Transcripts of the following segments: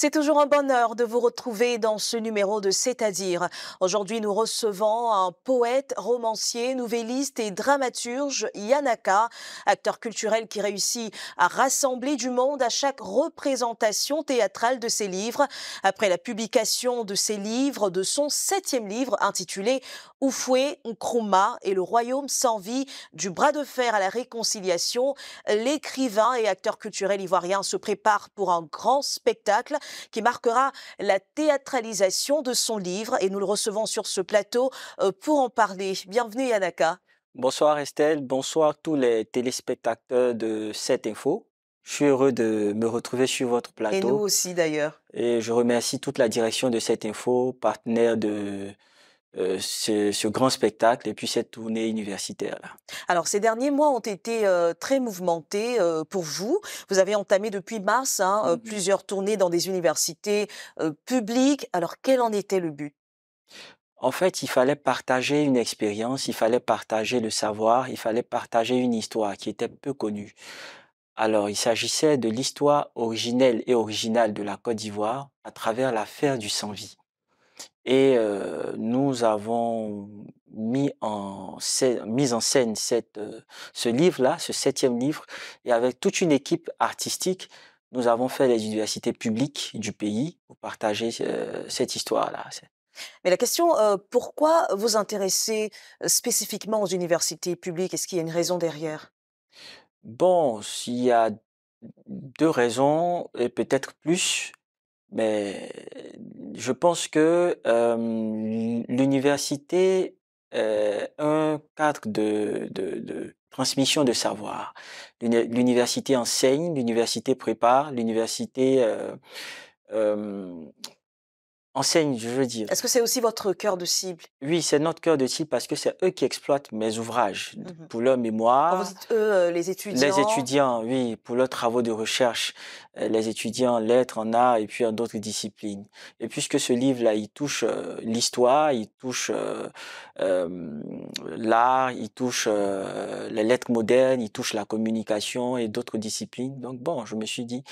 C'est toujours un bonheur de vous retrouver dans ce numéro de C'est-à-dire. Aujourd'hui, nous recevons un poète, romancier, nouvelliste et dramaturge, Yanaka, acteur culturel qui réussit à rassembler du monde à chaque représentation théâtrale de ses livres. Après la publication de ses livres, de son septième livre intitulé Oufoué, Nkrumah et le royaume sans vie, du bras de fer à la réconciliation, l'écrivain et acteur culturel ivoirien se prépare pour un grand spectacle qui marquera la théâtralisation de son livre et nous le recevons sur ce plateau euh, pour en parler. Bienvenue Yanaka. Bonsoir Estelle, bonsoir tous les téléspectateurs de cette info. Je suis heureux de me retrouver sur votre plateau. Et nous aussi d'ailleurs. Et je remercie toute la direction de cette info, partenaire de euh, ce, grand spectacle et puis cette tournée universitaire. Là. Alors ces derniers mois ont été euh, très mouvementés euh, pour vous. Vous avez entamé depuis mars hein, mmh plusieurs tournées dans des universités publiques. Alors quel en était le but en fait, il fallait partager une expérience, il fallait partager le savoir, il fallait partager une histoire qui était peu connue. Alors, il s'agissait de l'histoire originelle et originale de la Côte d'Ivoire à travers l'affaire du sang vie et euh, nous avons mis en, mise en scène cette, euh, ce livre-là, ce septième livre, et avec toute une équipe artistique, nous avons fait les universités publiques du pays pour partager euh, cette histoire-là. Mais la question, pourquoi vous intéressez spécifiquement aux universités publiques Est-ce qu'il y a une raison derrière Bon, s'il y a deux raisons, et peut-être plus. Mais je pense que l'université est un cadre de, transmission de savoir. L'université enseigne, l'université prépare, l'université enseigne je veux dire. Est-ce que c'est aussi votre cœur de cible Oui, c'est notre cœur de cible parce que c'est eux qui exploitent mes ouvrages mmh pour leur mémoire. vous dites eux, euh, les étudiants Les étudiants, oui, pour leurs travaux de recherche, euh, les étudiants en lettres, en art et puis en d'autres disciplines. Et puisque ce livre-là, il touche euh, l'histoire, il touche l'art, il touche les lettres modernes, il touche la communication et d'autres disciplines. Donc bon, je me suis dit,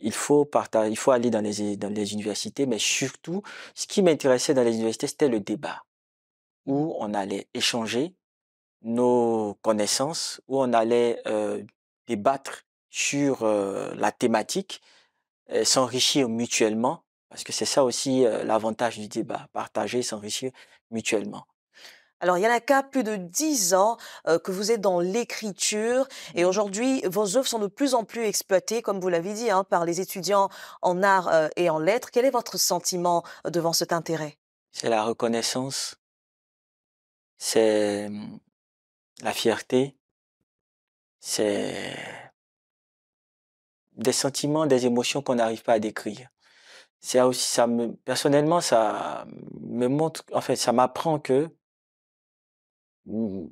il faut il faut aller dans les, dans les universités, mais surtout ce qui m'intéressait dans les universités, c'était le débat, où on allait échanger nos connaissances, où on allait euh, débattre sur euh, la thématique, s'enrichir mutuellement, parce que c'est ça aussi euh, l'avantage du débat, partager, s'enrichir mutuellement. Alors, a Yanaka, plus de dix ans que vous êtes dans l'écriture et mmh. aujourd'hui, vos œuvres sont de plus en plus exploitées, comme vous l'avez dit, hein, par les étudiants en art et en lettres. Quel est votre sentiment devant cet intérêt C'est la reconnaissance, c'est mmh, la fierté, c'est des sentiments, des émotions qu'on n'arrive pas à décrire. C'est aussi, ça me, personnellement, ça me montre, en fait, ça m'apprend que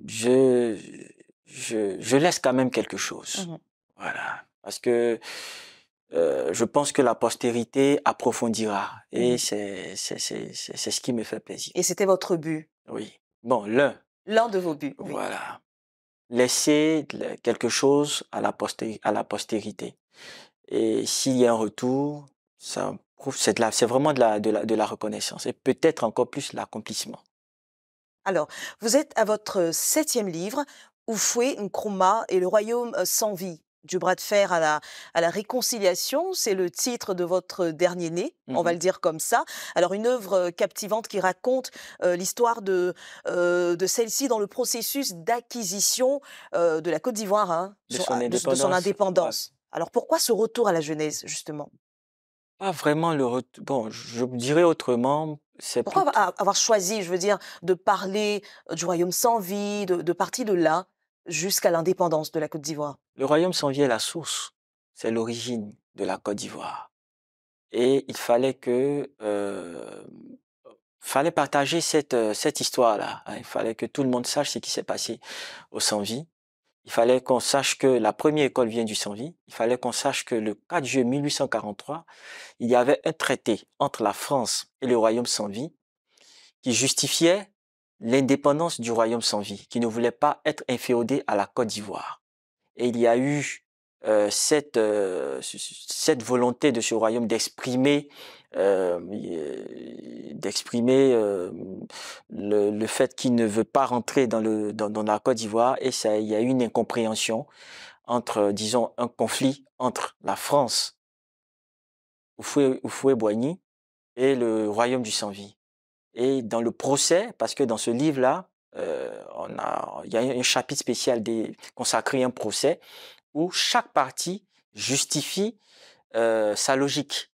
je, je, laisse quand même quelque chose. Mmh voilà. Parce que euh, je pense que la postérité approfondira. Mmh Et c'est ce qui me fait plaisir. Et c'était votre but Oui. Bon, l'un. L'un de vos buts. Voilà. Laisser quelque chose à la, à la postérité. Et s'il y a un retour, ça prouve, c'est vraiment de la, de la, de la reconnaissance. Et peut-être encore plus l'accomplissement. Alors, vous êtes à votre septième livre, Oufoué Nkrumah et le royaume sans vie, du bras de fer à la, réconciliation, c'est le titre de votre dernier né, mmh on va le dire comme ça. Alors une œuvre captivante qui raconte l'histoire de, celle-ci dans le processus d'acquisition de la Côte d'Ivoire, hein, de, son indépendance. Alors pourquoi ce retour à la Genèse, justement Pas vraiment le retour, bon, je dirais autrement, pourquoi avoir choisi, je veux dire, de parler euh, du royaume sans vie, de, partir de là jusqu'à l'indépendance de la Côte d'Ivoire Le royaume sans vie est la source, c'est l'origine de la Côte d'Ivoire. Et il fallait que... Euh, fallait partager cette, euh, cette histoire-là. Hein. Il fallait que tout le monde sache ce qui s'est passé au sans vie. Il fallait qu'on sache que la première école vient du sans-vie. Il fallait qu'on sache que le 4 juillet 1843, il y avait un traité entre la France et le royaume sans-vie qui justifiait l'indépendance du royaume sans-vie, qui ne voulait pas être inféodé à la Côte d'Ivoire. Et il y a eu euh, cette, euh, cette volonté de ce royaume d'exprimer d'exprimer le, fait qu'il ne veut pas rentrer dans, le, la Côte d'Ivoire et il y a une incompréhension entre, disons, un conflit entre la France, Oufoué-Boigny, et le royaume du sans-vie. Et dans le procès, parce que dans ce livre-là, euh, il y a un chapitre spécial consacré à un procès où chaque partie justifie euh, sa logique.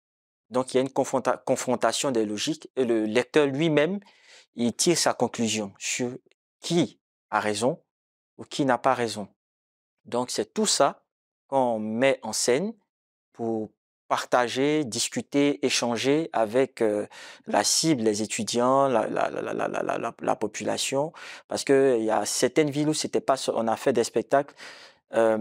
Donc il y a une confrontation des logiques et le lecteur lui-même, il tire sa conclusion sur qui a raison ou qui n'a pas raison. Donc c'est tout ça qu'on met en scène pour partager, discuter, échanger avec euh, la cible, les étudiants, la, population, parce qu'il y a certaines villes où c'était pas, on a fait des spectacles euh,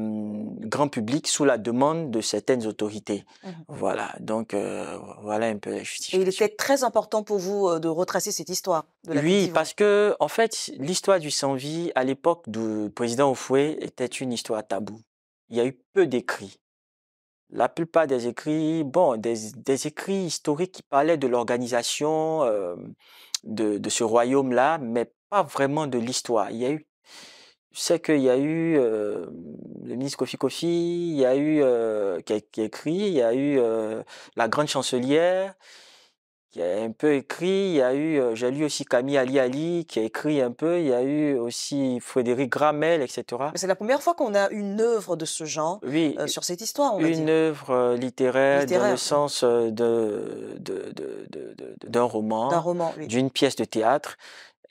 grand public sous la demande de certaines autorités. Mhm. Voilà, donc euh, voilà un peu la justification. Et il était très important pour vous euh, de retracer cette histoire Oui, parce que en fait, l'histoire du sans-vie à l'époque du président Oufoué était une histoire taboue. Il y a eu peu d'écrits. La plupart des écrits, bon, des, des écrits historiques qui parlaient de l'organisation de, de ce royaume-là, mais pas vraiment de l'histoire. Il y a eu je sais qu'il y a eu euh, le ministre Kofi Kofi, il y a eu euh, qui, a, écrit, il y a eu euh, la grande chancelière qui a un peu écrit, il y a eu j'ai lu aussi Camille Ali Ali qui a écrit un peu, il y a eu aussi Frédéric Gramel, etc. C'est la première fois qu'on a une œuvre de ce genre oui, sur cette histoire. On une œuvre littéraire, dans le sens de d'un roman, roman, d'une pièce de théâtre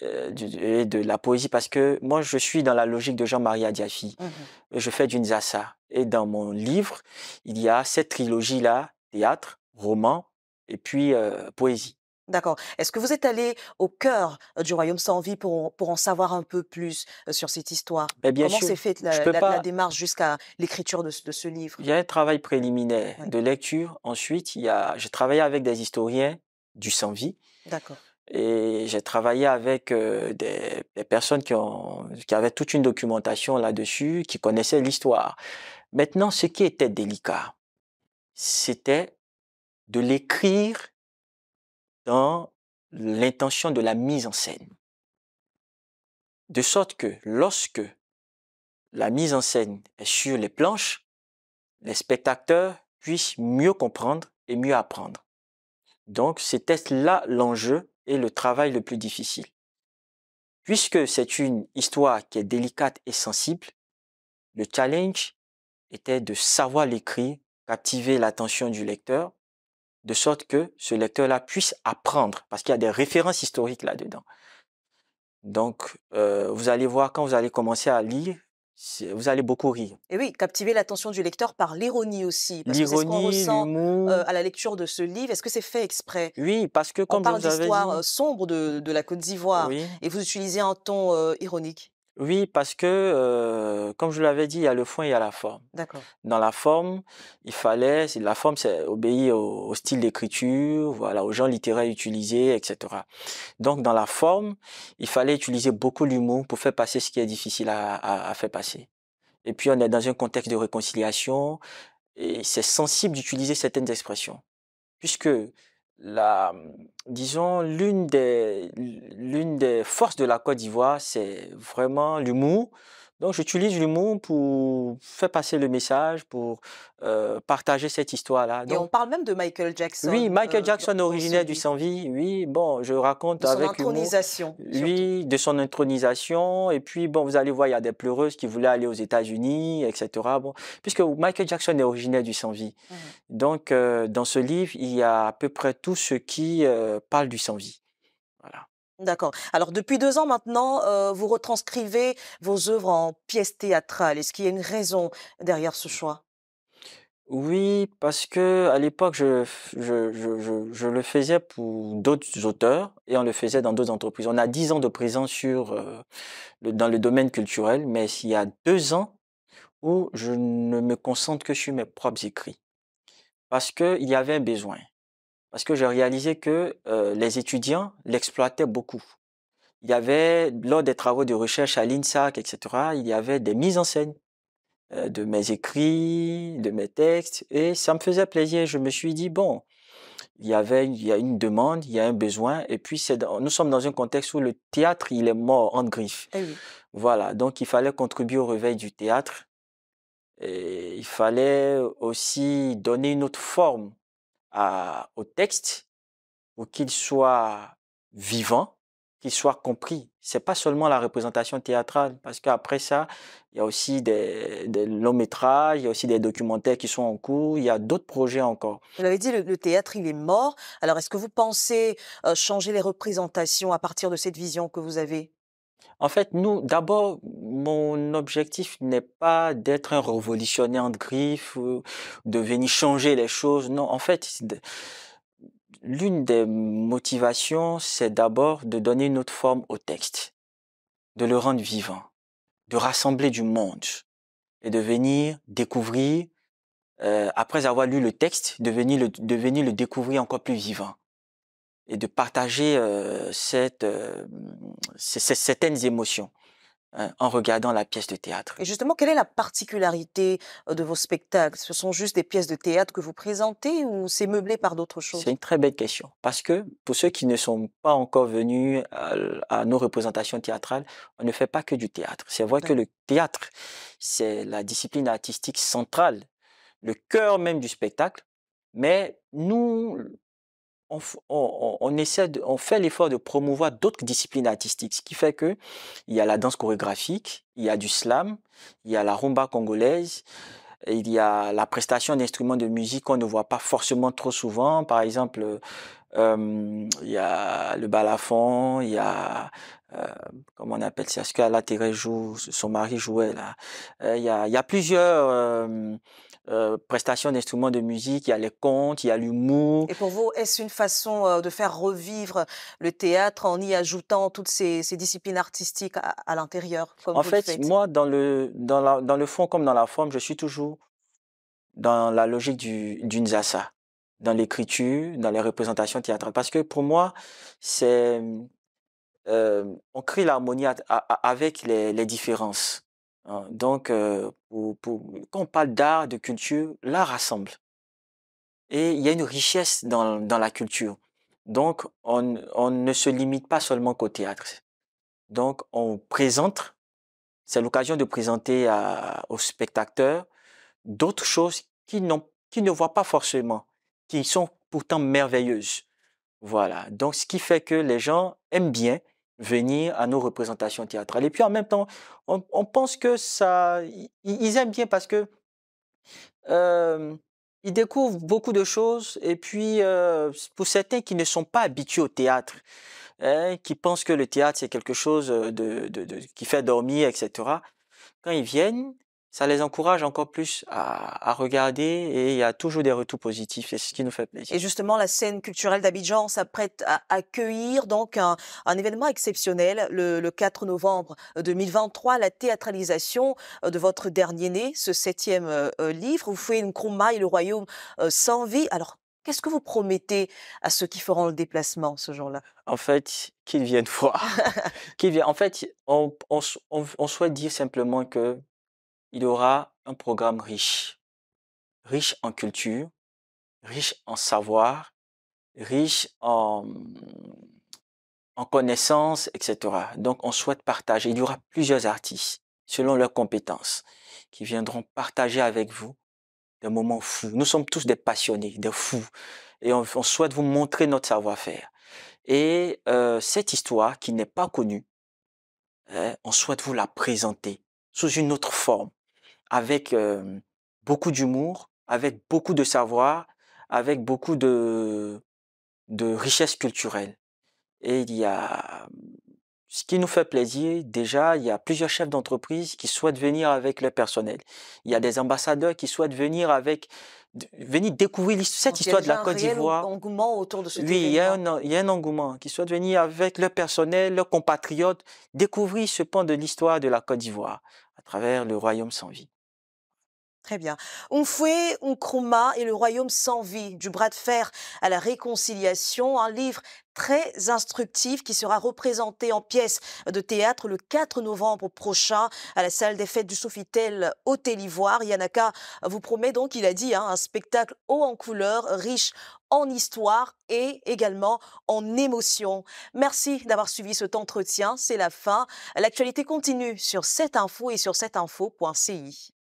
euh, et de, la poésie parce que moi je suis dans la logique de Jean-Marie Adiafi. Mmh je fais du Zassa. et dans mon livre il y a cette trilogie là théâtre, roman et puis euh, poésie. D'accord. Est-ce que vous êtes allé au cœur euh, du royaume sans vie pour, pour en savoir un peu plus sur cette histoire eh bien Comment s'est faite la, démarche jusqu'à l'écriture de, ce livre Il y a un travail préliminaire de lecture. Ensuite, il y a, j'ai travaillé avec des historiens du sans vie. D'accord. Et j'ai travaillé avec euh, des, des, personnes qui, ont, qui avaient toute une documentation là-dessus, qui connaissaient l'histoire. Maintenant, ce qui était délicat, c'était de l'écrire dans l'intention de la mise en scène. De sorte que lorsque la mise en scène est sur les planches, les spectateurs puissent mieux comprendre et mieux apprendre. Donc c'était là l'enjeu et le travail le plus difficile. Puisque c'est une histoire qui est délicate et sensible, le challenge était de savoir l'écrire, captiver l'attention du lecteur, de sorte que ce lecteur-là puisse apprendre, parce qu'il y a des références historiques là-dedans. Donc, euh, vous allez voir, quand vous allez commencer à lire, vous allez beaucoup rire. Et oui, captiver l'attention du lecteur par l'ironie aussi. L'ironie, l'humour. Euh, à la lecture de ce livre, est-ce que c'est fait exprès Oui, parce que comme on parle d'histoire euh, sombre de, la Côte d'Ivoire, et vous utilisez un ton euh, ironique. Oui, parce que, comme je l'avais dit, il y a le fond et il y a la forme. D'accord. Dans la forme, il fallait, la forme, c'est obéir au, style d'écriture, voilà, aux gens littéraires utilisés, etc. Donc, dans la forme, il fallait utiliser beaucoup l'humour pour faire passer ce qui est difficile à, à, à faire passer. Et puis, on est dans un contexte de réconciliation et c'est sensible d'utiliser certaines expressions. Puisque Mm, disons, l'une des, l'une des forces de la Côte d'Ivoire, c'est vraiment l'humour, donc j'utilise l'humour pour faire passer le message, pour euh, partager cette histoire-là. Et on parle même de Michael Jackson. Oui, Michael euh, Jackson, originaire du sans-vie. Oui, bon, je raconte de intronisation. oui, de son intronisation. Et puis, bon, vous allez voir, il y a des pleureuses qui voulaient aller aux États-Unis, etc. puisque Michael Jackson est originaire du sans-vie. Mmh donc, euh, dans ce livre, il y a à peu près tout ce qui parle du sans-vie. D'accord. Alors depuis deux ans maintenant, euh, vous retranscrivez vos œuvres en pièces théâtrales. Est-ce qu'il y a une raison derrière ce choix Oui, parce que à l'époque, je, le faisais pour d'autres auteurs et on le faisait dans d'autres entreprises. On a dix ans de présence sur, euh, dans le domaine culturel, mais il y a deux ans où je ne me concentre que sur mes propres écrits. Parce qu'il y avait un besoin parce que j'ai réalisé que euh, les étudiants l'exploitaient beaucoup. Il y avait, lors des travaux de recherche à l'INSAC, etc., il y avait des mises en scène euh, de mes écrits, de mes textes, et ça me faisait plaisir. Je me suis dit, bon, il y avait il y a une demande, il y a un besoin, et puis nous sommes dans un contexte où le théâtre, il est mort en griffe. Eh voilà, donc il fallait contribuer au réveil du théâtre, et il fallait aussi donner une autre forme au texte ou qu'il soit vivant, qu'il soit compris. n'est pas seulement la représentation théâtrale, parce qu'après ça, il y a aussi des, longs métrages, il y a aussi des documentaires qui sont en cours, il y a d'autres projets encore. Vous l'avez dit, le, théâtre, il est mort. Alors, est-ce que vous pensez euh, changer les représentations à partir de cette vision que vous avez en fait, nous, d'abord, mon objectif n'est pas d'être un révolutionnaire de griffe, ou de venir changer les choses. Non, en fait, l'une des motivations, c'est d'abord de donner une autre forme au texte, de le rendre vivant, de rassembler du monde et de venir découvrir, euh, après avoir lu le texte, de de venir le découvrir encore plus vivant et de partager cette, certaines émotions hein, en regardant la pièce de théâtre. Et justement, quelle est la particularité de vos spectacles Ce sont juste des pièces de théâtre que vous présentez ou c'est meublé par d'autres choses C'est une très belle question parce que pour ceux qui ne sont pas encore venus à, nos représentations théâtrales, on ne fait pas que du théâtre. C'est vrai que le théâtre, c'est la discipline artistique centrale, le cœur même du spectacle, mais nous, on, essaie on fait l'effort de promouvoir d'autres disciplines artistiques, ce qui fait que il y a la danse chorégraphique, il y a du slam, il y a la rumba congolaise, il y a la prestation d'instruments de musique qu'on ne voit pas forcément trop souvent. Par exemple, euh, il y a le balafon, il y a euh, comment on appelle ça, ce que la joue, son mari jouait là. Euh, il y a plusieurs euh, prestations d'instruments de musique, il y a les contes, il y a l'humour. Et pour vous, est-ce une façon euh, de faire revivre le théâtre en y ajoutant toutes ces, disciplines artistiques à, l'intérieur En fait, moi, dans le, dans, la, dans, le fond comme dans la forme, je suis toujours dans la logique du, du Nzassa, dans l'écriture, dans les représentations théâtrales. Parce que pour moi, c'est... Euh, on crée l'harmonie avec les différences. Hein. donc, euh, quand on parle d'art, de culture, l'art rassemble. Et il y a une richesse dans, la culture. Donc, on, ne se limite pas seulement qu'au théâtre. Donc, on présente, c'est l'occasion de présenter aux spectateurs d'autres choses qu'ils ne voient pas forcément, qui sont pourtant merveilleuses. Voilà. Donc, ce qui fait que les gens aiment bien venir à nos représentations théâtrales. Et puis en même temps, on, on pense que ça, ils aiment bien parce que euh, ils découvrent beaucoup de choses. Et puis pour certains qui ne sont pas habitués au théâtre, hein, qui pensent que le théâtre c'est quelque chose de, de, de, qui fait dormir, etc. Quand ils viennent, ça les encourage encore plus à, regarder et il y a toujours des retours positifs et c'est ce qui nous fait plaisir. Et justement, la scène culturelle d'Abidjan s'apprête à accueillir donc un, événement exceptionnel le, 4 novembre 2023, la théâtralisation euh, de votre dernier né, ce septième euh, euh, livre, Vous faites une croumaille, le royaume sans vie. Alors, Qu'est-ce que vous promettez à ceux qui feront le déplacement ce jour-là En fait, qu'ils viennent voir. qu'ils viennent. En fait, on, souhaite dire simplement que il aura un programme riche. Riche en culture, riche en savoir, riche en, connaissances, etc. Donc on souhaite partager. Il y aura plusieurs artistes, selon leurs compétences, qui viendront partager avec vous des moments fous. Nous sommes tous des passionnés, des fous. Et on, souhaite vous montrer notre savoir-faire. Et euh, cette histoire qui n'est pas connue, hein, on souhaite vous la présenter sous une autre forme, avec beaucoup d'humour, avec beaucoup de savoir, avec beaucoup de, de richesse culturelle. Et il y a ce qui nous fait plaisir, déjà, il y a plusieurs chefs d'entreprise qui souhaitent venir avec leur personnel. Il y a des ambassadeurs qui souhaitent venir avec, venir découvrir cette histoire de la Côte d'Ivoire. Il y a un engouement autour de ce Oui, il y, a un, engouement qui souhaite venir avec leur personnel, leurs compatriotes, découvrir ce pan de l'histoire de la Côte d'Ivoire à travers le royaume sans vie. Très bien. fouet, un kruma et le royaume sans vie, du bras de fer à la réconciliation, un livre très instructif qui sera représenté en pièce de théâtre le 4 novembre prochain à la salle des fêtes du Sofitel Hôtel Ivoire. Yanaka vous promet donc, il a dit, hein, un spectacle haut en couleur, riche en histoire et également en émotion. Merci d'avoir suivi cet entretien. C'est la fin. L'actualité continue sur cette info et sur cette info.ci.